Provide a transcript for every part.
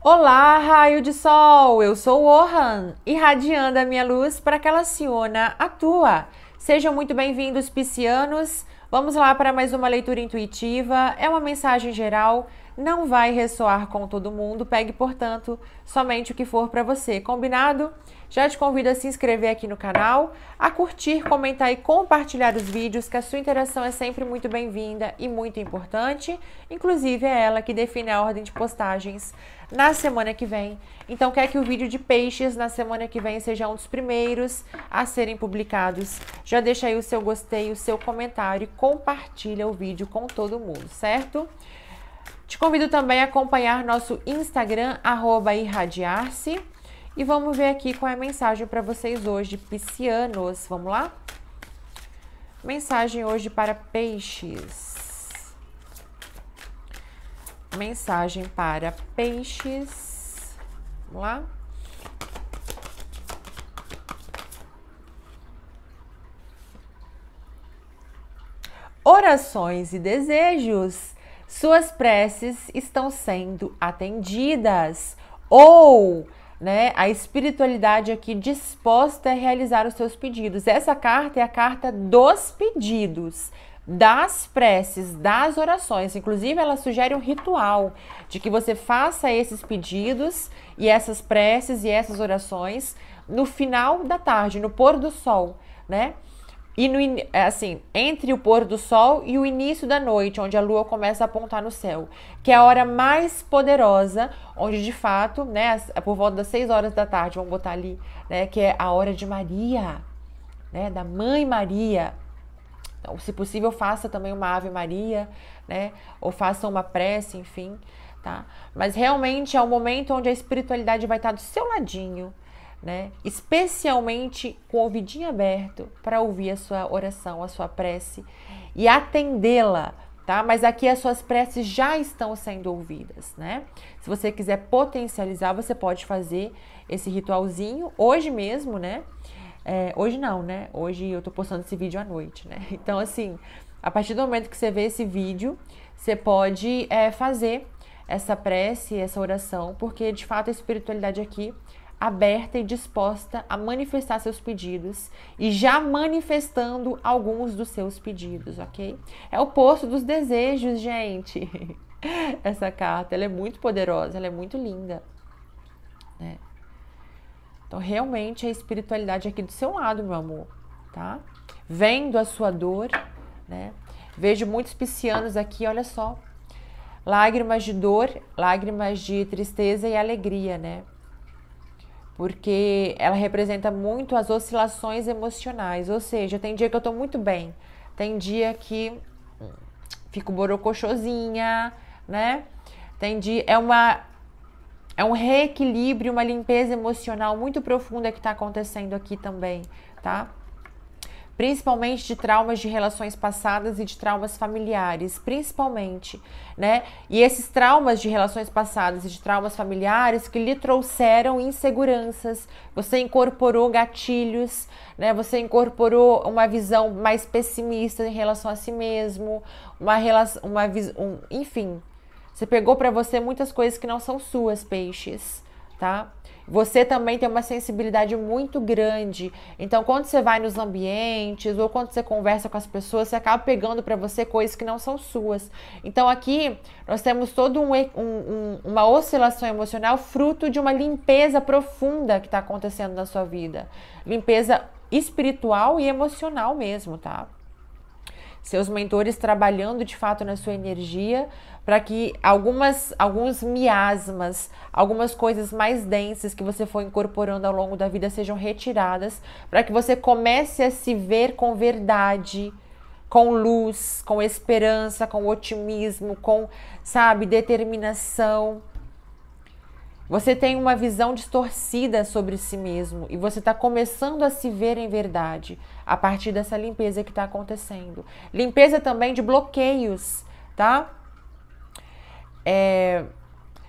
Olá, raio de sol! Eu sou Ohan, irradiando a minha luz para que ela se a à tua. Sejam muito bem-vindos, piscianos. Vamos lá para mais uma leitura intuitiva. É uma mensagem geral, não vai ressoar com todo mundo. Pegue, portanto, somente o que for para você. Combinado? Já te convido a se inscrever aqui no canal, a curtir, comentar e compartilhar os vídeos, que a sua interação é sempre muito bem-vinda e muito importante. Inclusive, é ela que define a ordem de postagens na semana que vem. Então, quer que o vídeo de peixes na semana que vem seja um dos primeiros a serem publicados. Já deixa aí o seu gostei, o seu comentário e compartilha o vídeo com todo mundo, certo? Te convido também a acompanhar nosso Instagram, arroba irradiar-se. E vamos ver aqui qual é a mensagem para vocês hoje, piscianos. Vamos lá? Mensagem hoje para peixes mensagem para peixes. Vamos lá. Orações e desejos. Suas preces estão sendo atendidas. Ou né? A espiritualidade aqui disposta a realizar os seus pedidos. Essa carta é a carta dos pedidos das preces, das orações. Inclusive, ela sugere um ritual de que você faça esses pedidos e essas preces e essas orações no final da tarde, no pôr do sol, né? E no, assim, entre o pôr do sol e o início da noite, onde a lua começa a apontar no céu, que é a hora mais poderosa, onde de fato, né, é por volta das 6 horas da tarde, vamos botar ali, né, que é a hora de Maria, né, da mãe Maria, se possível, faça também uma Ave Maria, né? Ou faça uma prece, enfim, tá? Mas realmente é um momento onde a espiritualidade vai estar do seu ladinho, né? Especialmente com o ouvidinho aberto para ouvir a sua oração, a sua prece e atendê-la. Tá? Mas aqui as suas preces já estão sendo ouvidas, né? Se você quiser potencializar, você pode fazer esse ritualzinho hoje mesmo, né? É, hoje não, né? Hoje eu tô postando esse vídeo à noite, né? Então, assim, a partir do momento que você vê esse vídeo, você pode é, fazer essa prece, essa oração, porque de fato a espiritualidade aqui aberta e disposta a manifestar seus pedidos e já manifestando alguns dos seus pedidos, ok? É o posto dos desejos, gente. Essa carta, ela é muito poderosa, ela é muito linda. Né? Então, realmente a espiritualidade é aqui do seu lado, meu amor, tá? Vendo a sua dor, né? Vejo muitos piscianos aqui, olha só. Lágrimas de dor, lágrimas de tristeza e alegria, né? Porque ela representa muito as oscilações emocionais. Ou seja, tem dia que eu tô muito bem, tem dia que fico borocochosinha, né? Tem dia. É uma é um reequilíbrio, uma limpeza emocional muito profunda que está acontecendo aqui também, tá? Principalmente de traumas de relações passadas e de traumas familiares, principalmente, né? E esses traumas de relações passadas e de traumas familiares que lhe trouxeram inseguranças, você incorporou gatilhos, né? Você incorporou uma visão mais pessimista em relação a si mesmo, uma relação, uma, um, enfim, você pegou para você muitas coisas que não são suas, peixes, tá? Você também tem uma sensibilidade muito grande. Então, quando você vai nos ambientes ou quando você conversa com as pessoas, você acaba pegando para você coisas que não são suas. Então, aqui nós temos todo um, um, uma oscilação emocional fruto de uma limpeza profunda que está acontecendo na sua vida, limpeza espiritual e emocional mesmo, tá? seus mentores trabalhando de fato na sua energia para que algumas alguns miasmas, algumas coisas mais densas que você foi incorporando ao longo da vida sejam retiradas, para que você comece a se ver com verdade, com luz, com esperança, com otimismo, com, sabe, determinação. Você tem uma visão distorcida sobre si mesmo e você está começando a se ver em verdade a partir dessa limpeza que está acontecendo. Limpeza também de bloqueios, tá? É...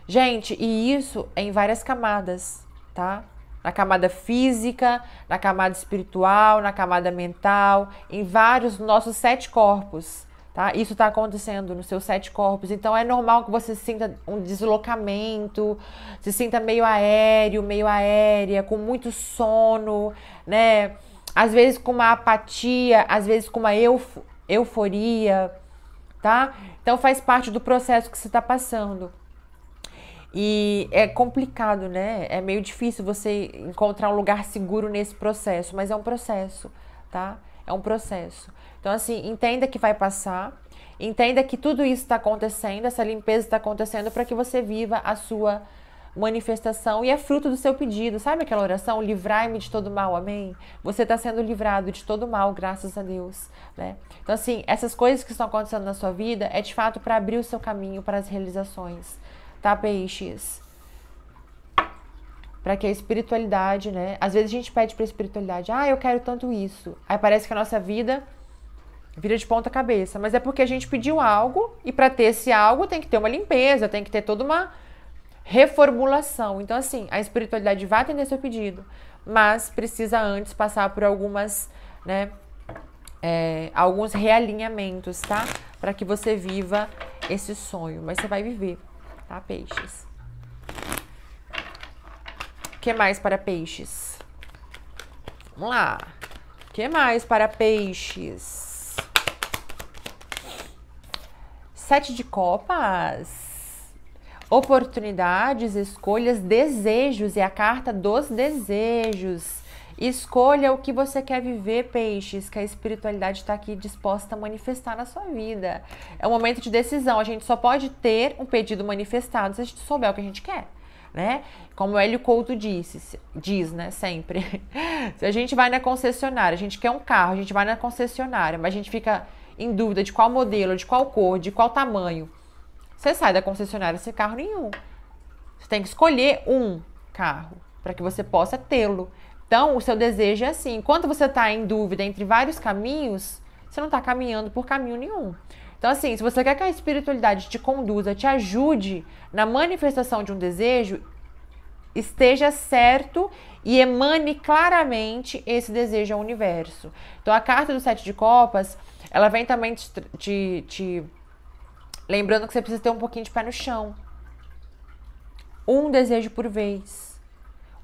Gente, e isso é em várias camadas, tá? Na camada física, na camada espiritual, na camada mental, em vários nossos sete corpos. Tá? Isso está acontecendo nos seus sete corpos. Então é normal que você sinta um deslocamento, se sinta meio aéreo, meio aérea, com muito sono, né? às vezes com uma apatia, às vezes com uma euforia, tá? Então faz parte do processo que você está passando. E é complicado, né? É meio difícil você encontrar um lugar seguro nesse processo, mas é um processo, tá? É um processo. Então, assim, entenda que vai passar, entenda que tudo isso está acontecendo, essa limpeza está acontecendo para que você viva a sua manifestação e é fruto do seu pedido. Sabe aquela oração? Livrai-me de todo mal, amém? Você está sendo livrado de todo mal, graças a Deus. Né? Então, assim, essas coisas que estão acontecendo na sua vida é de fato para abrir o seu caminho para as realizações, tá, peixes? Para que a espiritualidade, né? Às vezes a gente pede para a espiritualidade, ah, eu quero tanto isso. Aí parece que a nossa vida vira de ponta cabeça, mas é porque a gente pediu algo e para ter esse algo tem que ter uma limpeza, tem que ter toda uma reformulação. Então, assim, a espiritualidade vai atender seu pedido, mas precisa antes passar por algumas, né, é, alguns realinhamentos, tá? Para que você viva esse sonho. Mas você vai viver, tá, peixes? O que mais para peixes? Vamos lá. O que mais para peixes? Sete de copas. Oportunidades, escolhas, desejos e é a carta dos desejos. Escolha o que você quer viver, peixes, que a espiritualidade está aqui disposta a manifestar na sua vida. É um momento de decisão. A gente só pode ter um pedido manifestado se a gente souber o que a gente quer. Né? Como o Hélio Couto disse, diz, né? Sempre. se a gente vai na concessionária, a gente quer um carro, a gente vai na concessionária, mas a gente fica em dúvida de qual modelo, de qual cor, de qual tamanho. Você sai da concessionária sem carro nenhum. Você tem que escolher um carro para que você possa tê-lo. Então, o seu desejo é assim. Quando você está em dúvida entre vários caminhos, você não está caminhando por caminho nenhum. Então, assim, se você quer que a espiritualidade te conduza, te ajude na manifestação de um desejo, esteja certo e emane claramente esse desejo ao universo. Então, a carta do Sete de Copas, ela vem também te, te, te Lembrando que você precisa ter um pouquinho de pé no chão. Um desejo por vez.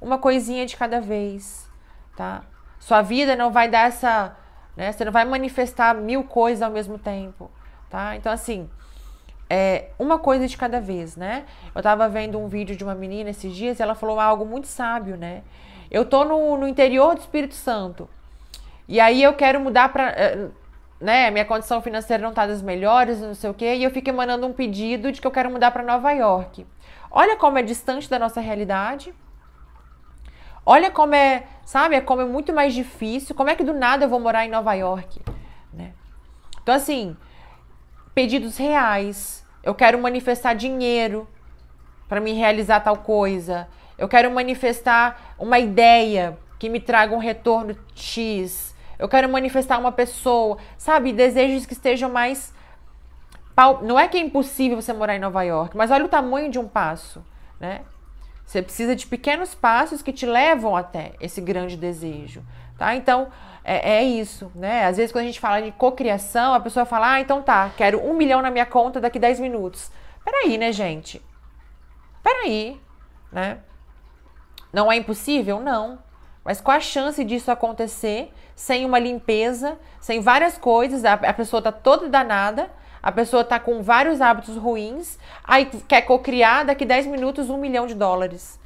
Uma coisinha de cada vez, tá? Sua vida não vai dar essa, né? Você não vai manifestar mil coisas ao mesmo tempo, tá? Então assim, é uma coisa de cada vez, né? Eu tava vendo um vídeo de uma menina esses dias e ela falou algo muito sábio, né? Eu tô no, no interior do Espírito Santo. E aí eu quero mudar para eh, né, minha condição financeira não tá das melhores, não sei o quê, e eu fico mandando um pedido de que eu quero mudar para Nova York. Olha como é distante da nossa realidade. Olha como é, sabe, é como é muito mais difícil. Como é que do nada eu vou morar em Nova York, né? Então assim, pedidos reais. Eu quero manifestar dinheiro para me realizar tal coisa. Eu quero manifestar uma ideia que me traga um retorno X eu quero manifestar uma pessoa, sabe? Desejos que estejam mais. Não é que é impossível você morar em Nova York, mas olha o tamanho de um passo, né? Você precisa de pequenos passos que te levam até esse grande desejo, tá? Então, é, é isso, né? Às vezes quando a gente fala de cocriação, a pessoa fala, ah, então tá, quero um milhão na minha conta daqui 10 minutos. Peraí, né, gente? Peraí, né? Não é impossível? Não. Mas qual a chance disso acontecer sem uma limpeza, sem várias coisas? A, a pessoa tá toda danada, a pessoa tá com vários hábitos ruins, aí quer cocriar daqui 10 minutos um milhão de dólares.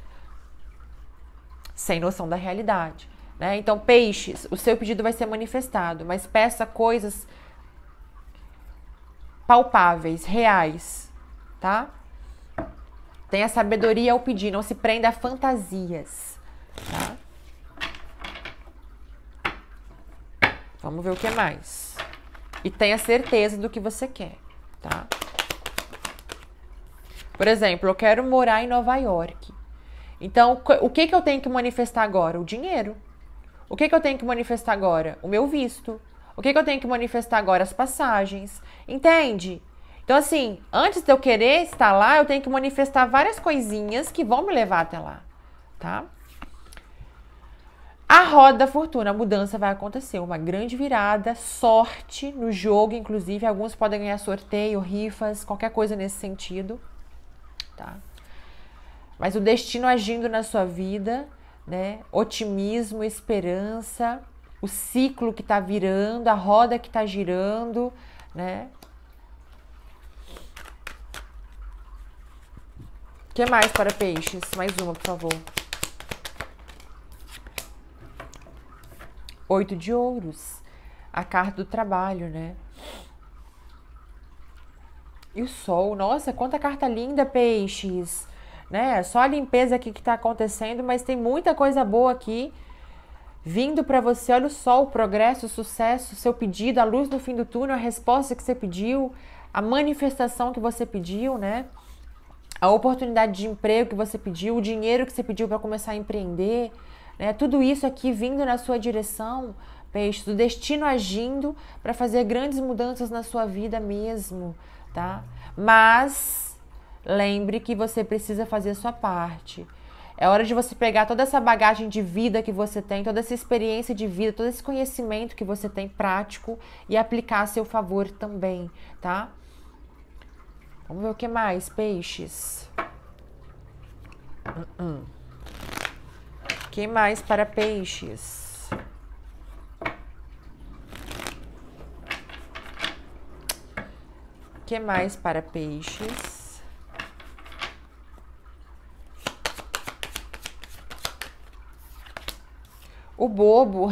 Sem noção da realidade. Né? Então, peixes, o seu pedido vai ser manifestado, mas peça coisas palpáveis, reais, tá? Tenha sabedoria ao pedir, não se prenda a fantasias. Tá? Vamos ver o que mais. E tenha certeza do que você quer, tá? Por exemplo, eu quero morar em Nova York. Então, o que, que eu tenho que manifestar agora? O dinheiro. O que, que eu tenho que manifestar agora? O meu visto. O que, que eu tenho que manifestar agora? As passagens. Entende? Então, assim, antes de eu querer estar lá, eu tenho que manifestar várias coisinhas que vão me levar até lá, tá? A roda da fortuna, a mudança vai acontecer, uma grande virada, sorte no jogo, inclusive alguns podem ganhar sorteio, rifas, qualquer coisa nesse sentido, tá? Mas o destino agindo na sua vida, né? Otimismo, esperança, o ciclo que está virando, a roda que está girando, né? O que mais para peixes? Mais uma, por favor. oito de ouros, a carta do trabalho, né? E o sol, nossa, quanta carta linda, peixes, né? Só a limpeza aqui que tá acontecendo, mas tem muita coisa boa aqui vindo para você. Olha o sol, o progresso, o sucesso, seu pedido, a luz no fim do túnel, a resposta que você pediu, a manifestação que você pediu, né? A oportunidade de emprego que você pediu, o dinheiro que você pediu para começar a empreender, né? Tudo isso aqui vindo na sua direção, peixes, o destino agindo para fazer grandes mudanças na sua vida mesmo, tá? Mas lembre que você precisa fazer a sua parte. É hora de você pegar toda essa bagagem de vida que você tem, toda essa experiência de vida, todo esse conhecimento que você tem prático e aplicar a seu favor também, tá? Vamos ver o que mais, peixes. Uh -uh que mais para peixes? que mais para peixes? O bobo,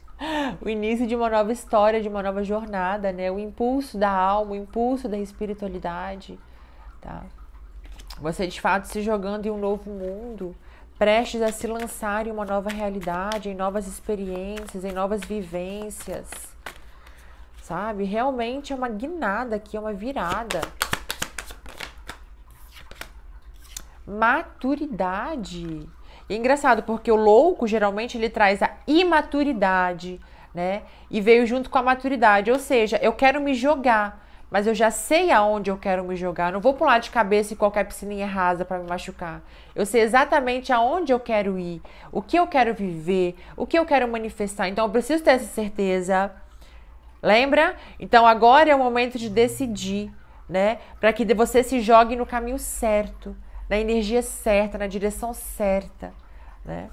o início de uma nova história, de uma nova jornada, né? O impulso da alma, o impulso da espiritualidade, tá? Você de fato se jogando em um novo mundo, prestes a se lançar em uma nova realidade, em novas experiências, em novas vivências, sabe? Realmente é uma guinada aqui, é uma virada. Maturidade. E é engraçado porque o louco geralmente ele traz a imaturidade, né? E veio junto com a maturidade, ou seja, eu quero me jogar mas eu já sei aonde eu quero me jogar. Não vou pular de cabeça em qualquer piscininha rasa para me machucar. Eu sei exatamente aonde eu quero ir, o que eu quero viver, o que eu quero manifestar. Então eu preciso ter essa certeza. Lembra? Então agora é o momento de decidir, né? Para que você se jogue no caminho certo, na energia certa, na direção certa, né?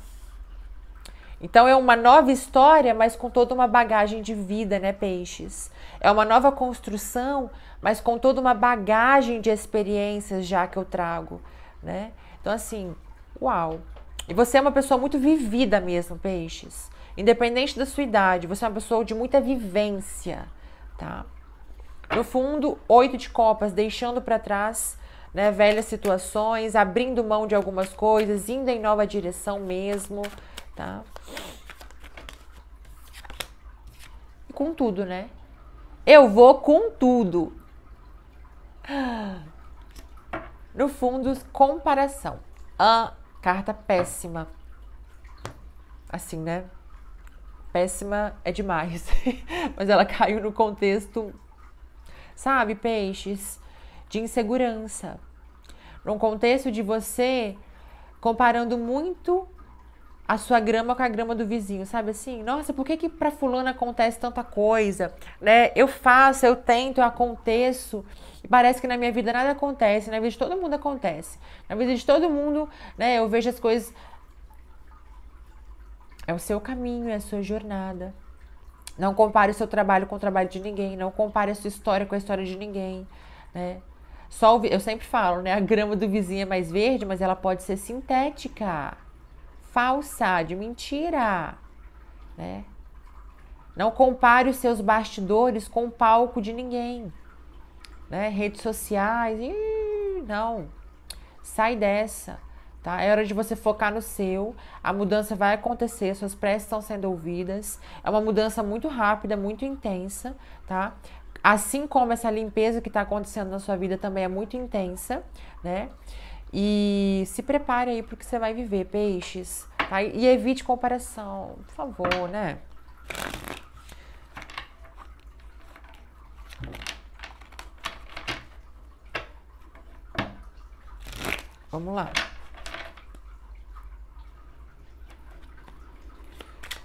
Então é uma nova história, mas com toda uma bagagem de vida, né, peixes? É uma nova construção, mas com toda uma bagagem de experiências já que eu trago, né? Então assim, uau. E você é uma pessoa muito vivida mesmo, peixes. Independente da sua idade, você é uma pessoa de muita vivência, tá? No fundo, oito de copas, deixando para trás né, velhas situações, abrindo mão de algumas coisas, indo em nova direção mesmo tá? E com tudo, né? Eu vou com tudo. No fundo, comparação. Ah, carta péssima. Assim, né? Péssima é demais. Mas ela caiu no contexto, sabe, peixes, de insegurança. Num contexto de você comparando muito a sua grama com a grama do vizinho, sabe assim? Nossa, por que que para fulano acontece tanta coisa, né? Eu faço, eu tento, eu aconteço. E parece que na minha vida nada acontece, na vida de todo mundo acontece. Na vida de todo mundo, né, eu vejo as coisas é o seu caminho, é a sua jornada. Não compare o seu trabalho com o trabalho de ninguém, não compare a sua história com a história de ninguém, né? Só o, eu sempre falo, né? A grama do vizinho é mais verde, mas ela pode ser sintética falsa, de mentira, né? Não compare os seus bastidores com o palco de ninguém, né? Redes sociais, não. Sai dessa, tá? É hora de você focar no seu. A mudança vai acontecer, suas preces estão sendo ouvidas. É uma mudança muito rápida, muito intensa, tá? Assim como essa limpeza que está acontecendo na sua vida também é muito intensa, né? E se prepare aí porque que você vai viver, peixes. Tá? E evite comparação, por favor, né? Vamos lá.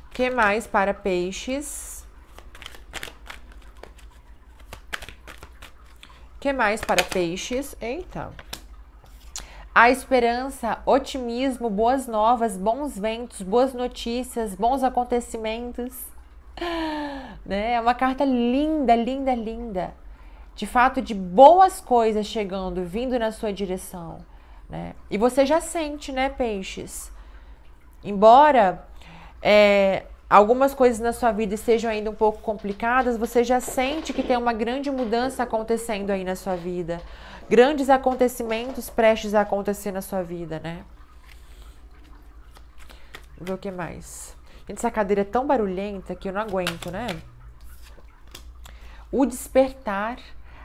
O que mais para peixes? O que mais para peixes? então? a esperança, otimismo, boas novas, bons ventos, boas notícias, bons acontecimentos. Né? É uma carta linda, linda, linda. De fato, de boas coisas chegando, vindo na sua direção. Né? E você já sente, né, peixes? Embora é, algumas coisas na sua vida estejam ainda um pouco complicadas, você já sente que tem uma grande mudança acontecendo aí na sua vida. Grandes acontecimentos prestes a acontecer na sua vida, né? Vou ver o que mais. Gente, essa cadeira é tão barulhenta que eu não aguento, né? O despertar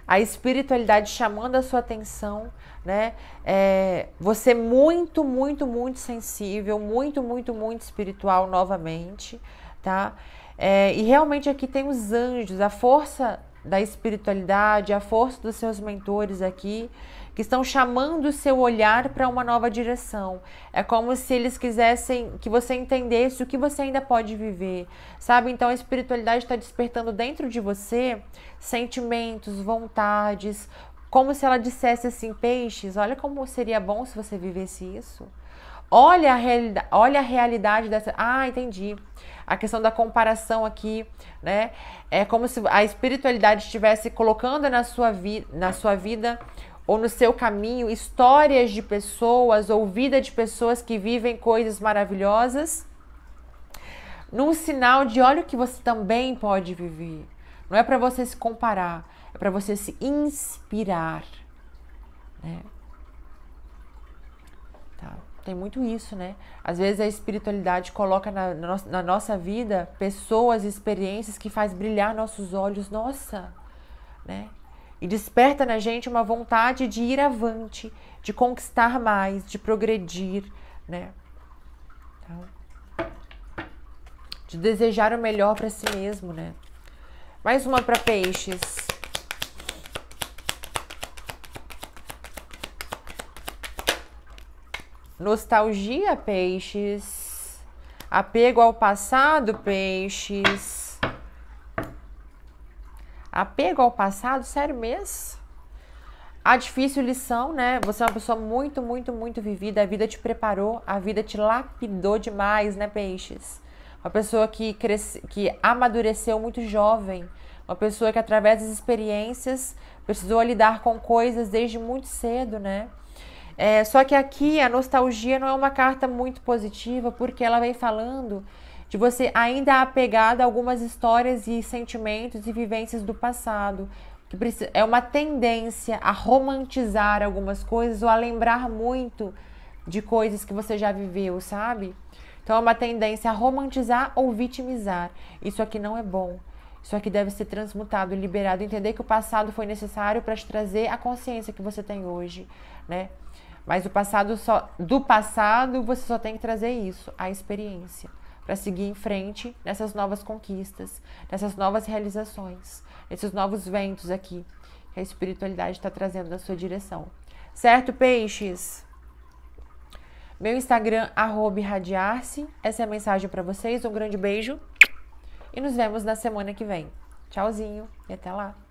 a espiritualidade chamando a sua atenção, né? É, você é muito, muito, muito sensível, muito, muito, muito espiritual novamente, tá? É, e realmente aqui tem os anjos, a força da espiritualidade, a força dos seus mentores aqui que estão chamando o seu olhar para uma nova direção. É como se eles quisessem que você entendesse o que você ainda pode viver, sabe? Então a espiritualidade está despertando dentro de você sentimentos, vontades, como se ela dissesse assim: peixes, olha como seria bom se você vivesse isso. Olha a, realidade, olha a realidade dessa. Ah, entendi. A questão da comparação aqui, né? É como se a espiritualidade estivesse colocando na sua, vi, na sua vida ou no seu caminho histórias de pessoas ou vida de pessoas que vivem coisas maravilhosas, num sinal de olha o que você também pode viver. Não é para você se comparar, é para você se inspirar. Né? Tá. Tem muito isso, né? Às vezes a espiritualidade coloca na, na, nossa, na nossa vida pessoas, experiências que faz brilhar nossos olhos. Nossa, né? e desperta na gente uma vontade de ir avante, de conquistar mais, de progredir, né? Então, de desejar o melhor para si mesmo, né? Mais uma para peixes. Nostalgia, peixes. Apego ao passado, peixes Apego ao passado, sério mesmo? A difícil lição, né? Você é uma pessoa muito, muito, muito vivida. A vida te preparou, a vida te lapidou demais, né, peixes? Uma pessoa que, cresce, que amadureceu muito jovem. Uma pessoa que, através das experiências, precisou lidar com coisas desde muito cedo, né? É, só que aqui a nostalgia não é uma carta muito positiva, porque ela vem falando de você ainda é apegado a algumas histórias e sentimentos e vivências do passado. Que é uma tendência a romantizar algumas coisas ou a lembrar muito de coisas que você já viveu, sabe? Então é uma tendência a romantizar ou vitimizar. Isso aqui não é bom. Isso aqui deve ser transmutado, liberado, entender que o passado foi necessário para te trazer a consciência que você tem hoje, né? Mas o passado só do passado você só tem que trazer isso, a experiência para seguir em frente nessas novas conquistas, nessas novas realizações, nesses novos ventos aqui que a espiritualidade está trazendo na sua direção. Certo, peixes? Meu Instagram, arroba irradiar-se. Essa é a mensagem para vocês. Um grande beijo e nos vemos na semana que vem. Tchauzinho e até lá!